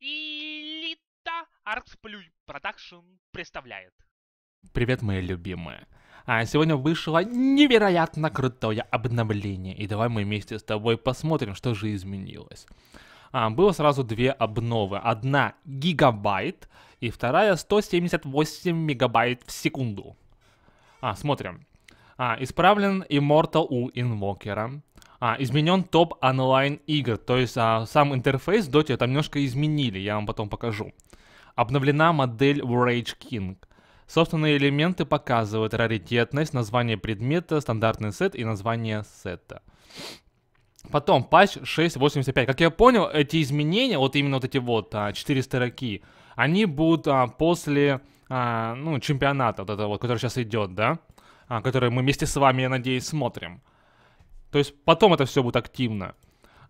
Элита Артсплюй Продакшн представляет. Привет, мои любимые. А сегодня вышло невероятно крутое обновление, и давай мы вместе с тобой посмотрим, что же изменилось. А, было сразу две обновы. Одна гигабайт, и вторая 178 мегабайт в секунду. А, смотрим. А, исправлен Immortal у Инвокера. А, изменен топ онлайн игр, то есть а, сам интерфейс в Dota там немножко изменили, я вам потом покажу. Обновлена модель в Rage King. Собственные элементы показывают раритетность, название предмета, стандартный сет и название сета. Потом патч 6.85. Как я понял, эти изменения, вот именно вот эти вот а, 4 строки, они будут а, после а, ну, чемпионата, вот этого, который сейчас идет, да? А, который мы вместе с вами, я надеюсь, смотрим. То есть потом это все будет активно.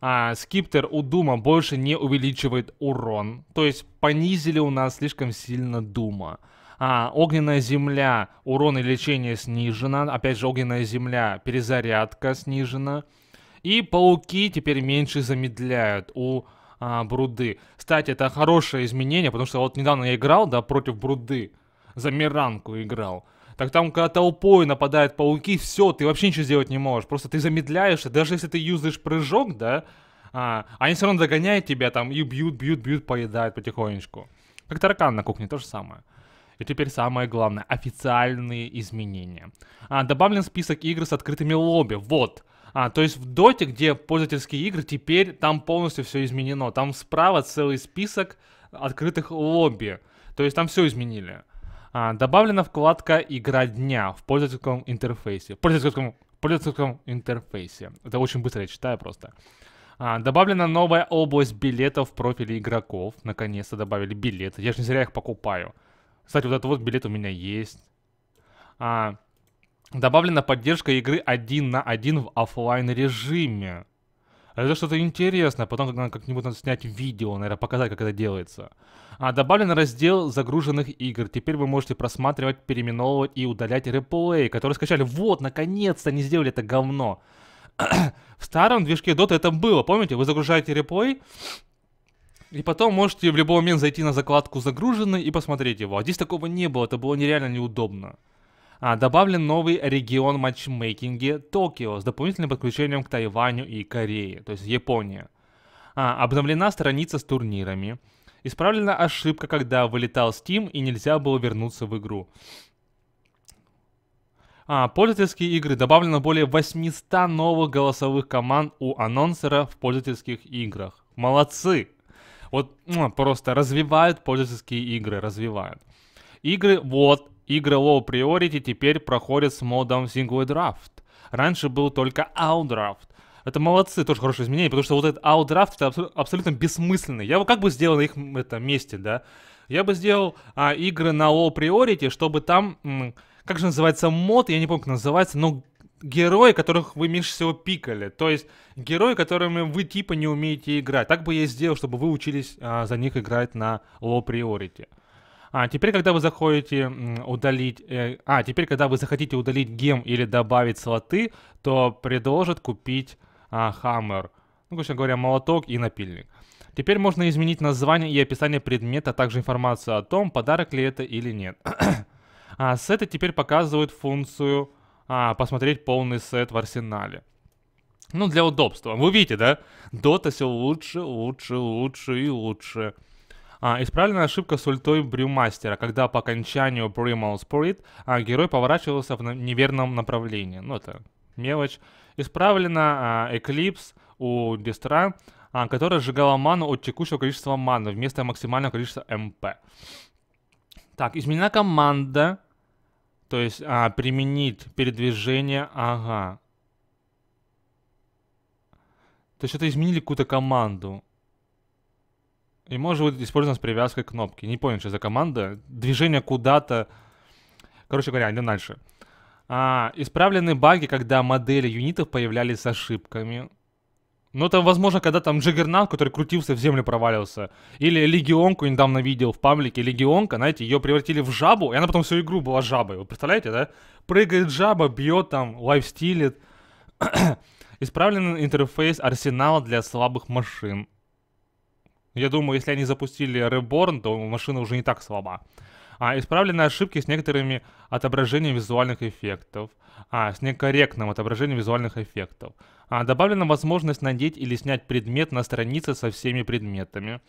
А, скиптер у Дума больше не увеличивает урон. То есть понизили у нас слишком сильно Дума. А, огненная земля, урон и лечение снижено. Опять же, огненная земля, перезарядка снижена. И пауки теперь меньше замедляют у а, Бруды. Кстати, это хорошее изменение, потому что вот недавно я играл, да, против Бруды. За Миранку играл так там, когда толпой нападают пауки, все, ты вообще ничего сделать не можешь. Просто ты замедляешься, даже если ты юзаешь прыжок, да, а, они все равно догоняют тебя там и бьют, бьют, бьют, поедают потихонечку. Как таракан на кухне, то же самое. И теперь самое главное, официальные изменения. А, добавлен список игр с открытыми лобби, вот. А, то есть в доте, где пользовательские игры, теперь там полностью все изменено. Там справа целый список открытых лобби. То есть там все изменили. А, добавлена вкладка «Игра дня» в пользовательском интерфейсе. В пользовательском, в пользовательском интерфейсе. Это очень быстро я читаю просто. А, добавлена новая область билетов в профиле игроков. Наконец-то добавили билеты. Я же не зря их покупаю. Кстати, вот этот вот билет у меня есть. А, добавлена поддержка игры один на один в офлайн режиме. А это что-то интересное, потом когда как-нибудь надо снять видео, наверное, показать, как это делается. А, добавлен раздел загруженных игр. Теперь вы можете просматривать, переименовывать и удалять реплей, которые скачали. Вот, наконец-то они сделали это говно. в старом движке Dota это было, помните? Вы загружаете реплей, и потом можете в любой момент зайти на закладку «Загруженный» и посмотреть его. А здесь такого не было, это было нереально неудобно. А, добавлен новый регион матчмейкинге Токио с дополнительным подключением к Тайваню и Корее, то есть Япония. А, обновлена страница с турнирами. Исправлена ошибка, когда вылетал Steam и нельзя было вернуться в игру. А, пользовательские игры. Добавлено более 800 новых голосовых команд у анонсера в пользовательских играх. Молодцы! Вот просто развивают пользовательские игры, развивают. Игры вот Игры Low Priority теперь проходят с модом Single Draft. Раньше был только Outdraft. Это молодцы, тоже хорошее изменение, потому что вот этот Outdraft это абсол- абсолютно бессмысленный. Я бы как бы сделал на их этом месте, да? Я бы сделал а, игры на Low Priority, чтобы там, м- как же называется мод, я не помню, как называется, но герои, которых вы меньше всего пикали. То есть герои, которыми вы типа не умеете играть. Так бы я и сделал, чтобы вы учились а, за них играть на Low Priority. А теперь, когда вы заходите удалить, э, а теперь, когда вы захотите удалить гем или добавить слоты, то предложат купить а, хаммер, ну, короче говоря, молоток и напильник. Теперь можно изменить название и описание предмета, а также информацию о том, подарок ли это или нет. а сеты теперь показывают функцию а, посмотреть полный сет в арсенале. Ну, для удобства. Вы видите, да? Дота все лучше, лучше, лучше и лучше. А, исправлена ошибка с ультой Брюмастера, когда по окончанию Primal Spirit а, герой поворачивался в неверном направлении. Ну, это мелочь. Исправлена а, Eclipse у Дестра, а, которая сжигала ману от текущего количества маны вместо максимального количества МП. Так, изменена команда, то есть а, применить передвижение, ага. То есть это изменили какую-то команду и может быть использован с привязкой к кнопке. Не понял, что за команда. Движение куда-то. Короче говоря, идем дальше. А, исправлены баги, когда модели юнитов появлялись с ошибками. Ну, там, возможно, когда там Джиггернаут, который крутился, в землю провалился. Или Легионку недавно видел в паблике. Легионка, знаете, ее превратили в жабу, и она потом всю игру была жабой. Вы представляете, да? Прыгает жаба, бьет там, лайфстилит. Исправлен интерфейс арсенала для слабых машин. Я думаю, если они запустили Reborn, то машина уже не так слаба. А, исправлены ошибки с некоторыми отображениями визуальных эффектов. А, с некорректным отображением визуальных эффектов. А, добавлена возможность надеть или снять предмет на странице со всеми предметами.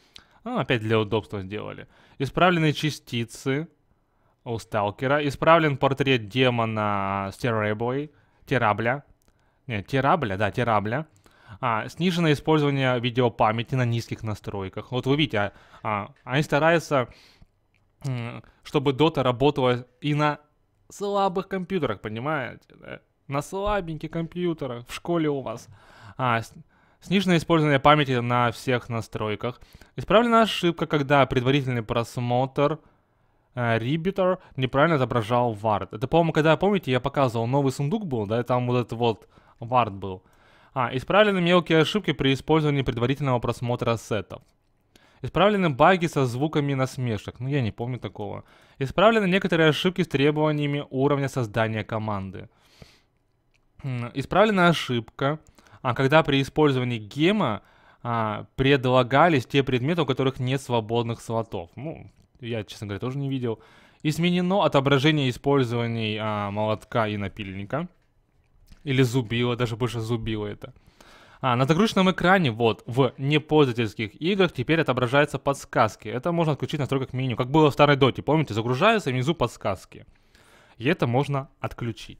А, опять для удобства сделали. Исправлены частицы у сталкера. Исправлен портрет демона с терабой. Терабля. Нет, терабля, да, терабля. А, сниженное использование видеопамяти на низких настройках. Вот вы видите, а, а они стараются, чтобы Dota работала и на слабых компьютерах, понимаете? Да? На слабеньких компьютерах в школе у вас. А, Сниженное использование памяти на всех настройках. Исправлена ошибка, когда предварительный просмотр э, неправильно отображал вард. Это, по-моему, когда, помните, я показывал, новый сундук был, да, и там вот этот вот вард был. А, исправлены мелкие ошибки при использовании предварительного просмотра сетов. Исправлены баги со звуками насмешек. Ну, я не помню такого. Исправлены некоторые ошибки с требованиями уровня создания команды. Исправлена ошибка, а, когда при использовании гема а, предлагались те предметы, у которых нет свободных слотов. Ну, я, честно говоря, тоже не видел. Изменено отображение использований а, молотка и напильника. Или зубило, даже больше зубило это. А, на загрузочном экране, вот, в непользовательских играх теперь отображаются подсказки. Это можно отключить в настройках меню, как было в старой доте. Помните, загружаются и внизу подсказки. И это можно отключить.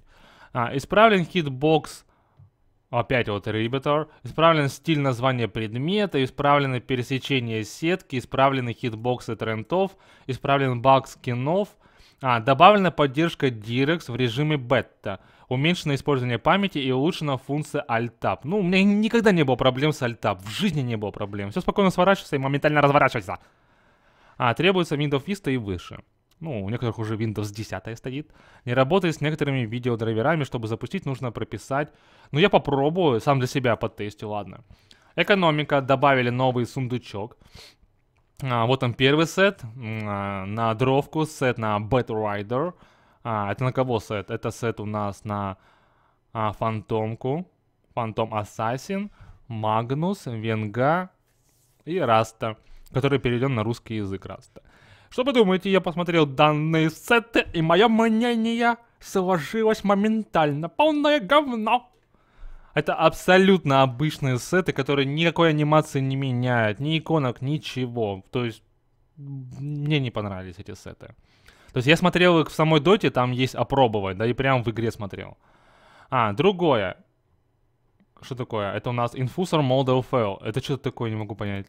А, исправлен хитбокс Опять вот Rebettor. Исправлен стиль названия предмета, Исправлены пересечения сетки, исправлены хитбоксы трендов, исправлен баг скинов – а, добавлена поддержка Direx в режиме бета. Уменьшено использование памяти и улучшена функция Alt-Tab. Ну, у меня никогда не было проблем с Alt-Tab. В жизни не было проблем. Все спокойно сворачивается и моментально разворачивается. А, требуется Windows Vista и выше. Ну, у некоторых уже Windows 10 стоит. Не работает с некоторыми видеодрайверами. Чтобы запустить, нужно прописать. Ну, я попробую, сам для себя подтестю, ладно. Экономика. Добавили новый сундучок. А, вот он первый сет а, на дровку, сет на Bad Rider. А, это на кого сет? Это сет у нас на а, Фантомку, Фантом Ассасин, Магнус, Венга и Раста, который перейдем на русский язык Раста. Что вы думаете, я посмотрел данные сеты, и мое мнение сложилось моментально. Полное говно! Это абсолютно обычные сеты, которые никакой анимации не меняют, ни иконок, ничего. То есть мне не понравились эти сеты. То есть я смотрел их в самой доте, там есть опробовать, да, и прям в игре смотрел. А, другое. Что такое? Это у нас Infusor Model Fail. Это что-то такое, не могу понять.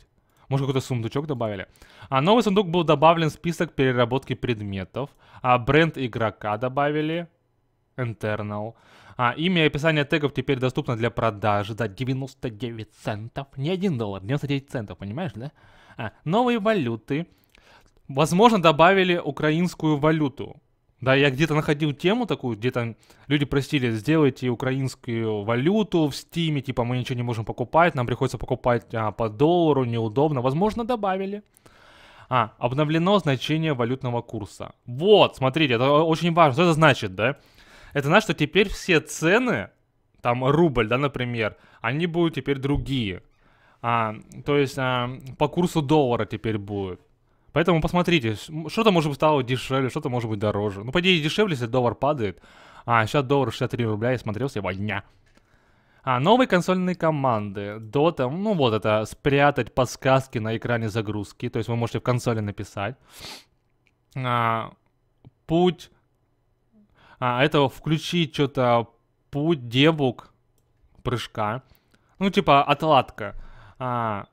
Может, какой-то сундучок добавили? А новый сундук был добавлен в список переработки предметов. А бренд игрока добавили. Internal. А, имя и описание тегов теперь доступно для продажи за 99 центов. Не 1 доллар, 99 центов, понимаешь, да? А, новые валюты. Возможно, добавили украинскую валюту. Да, я где-то находил тему такую, где там люди просили, сделайте украинскую валюту в стиме, типа мы ничего не можем покупать, нам приходится покупать а, по доллару, неудобно. Возможно, добавили. А, обновлено значение валютного курса. Вот, смотрите, это очень важно. Что это значит, да? Это значит, что теперь все цены, там рубль, да, например, они будут теперь другие. А, то есть а, по курсу доллара теперь будет. Поэтому посмотрите, что-то может быть стало дешевле, что-то может быть дороже. Ну, по идее, дешевле, если доллар падает. А, сейчас доллар 63 рубля, я смотрел сегодня. А, новые консольные команды. Dota, ну вот это, спрятать подсказки на экране загрузки. То есть вы можете в консоли написать. А, путь а, а, это включить что-то путь, дебук, прыжка. Ну, типа, отладка. А,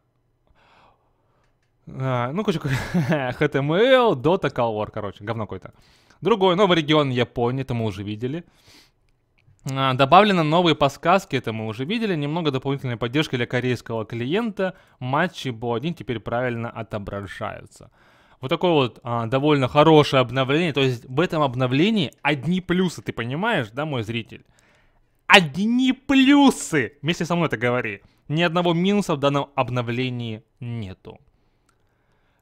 а, ну, короче, HTML, Dota, Color, короче, говно какое-то. Другой новый регион Японии, это мы уже видели. А, добавлены новые подсказки, это мы уже видели. Немного дополнительной поддержки для корейского клиента. Матчи Бо-1 теперь правильно отображаются вот такое вот а, довольно хорошее обновление. То есть в этом обновлении одни плюсы, ты понимаешь, да, мой зритель? Одни плюсы! Вместе со мной это говори. Ни одного минуса в данном обновлении нету.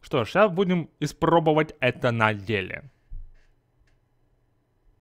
Что ж, сейчас будем испробовать это на деле.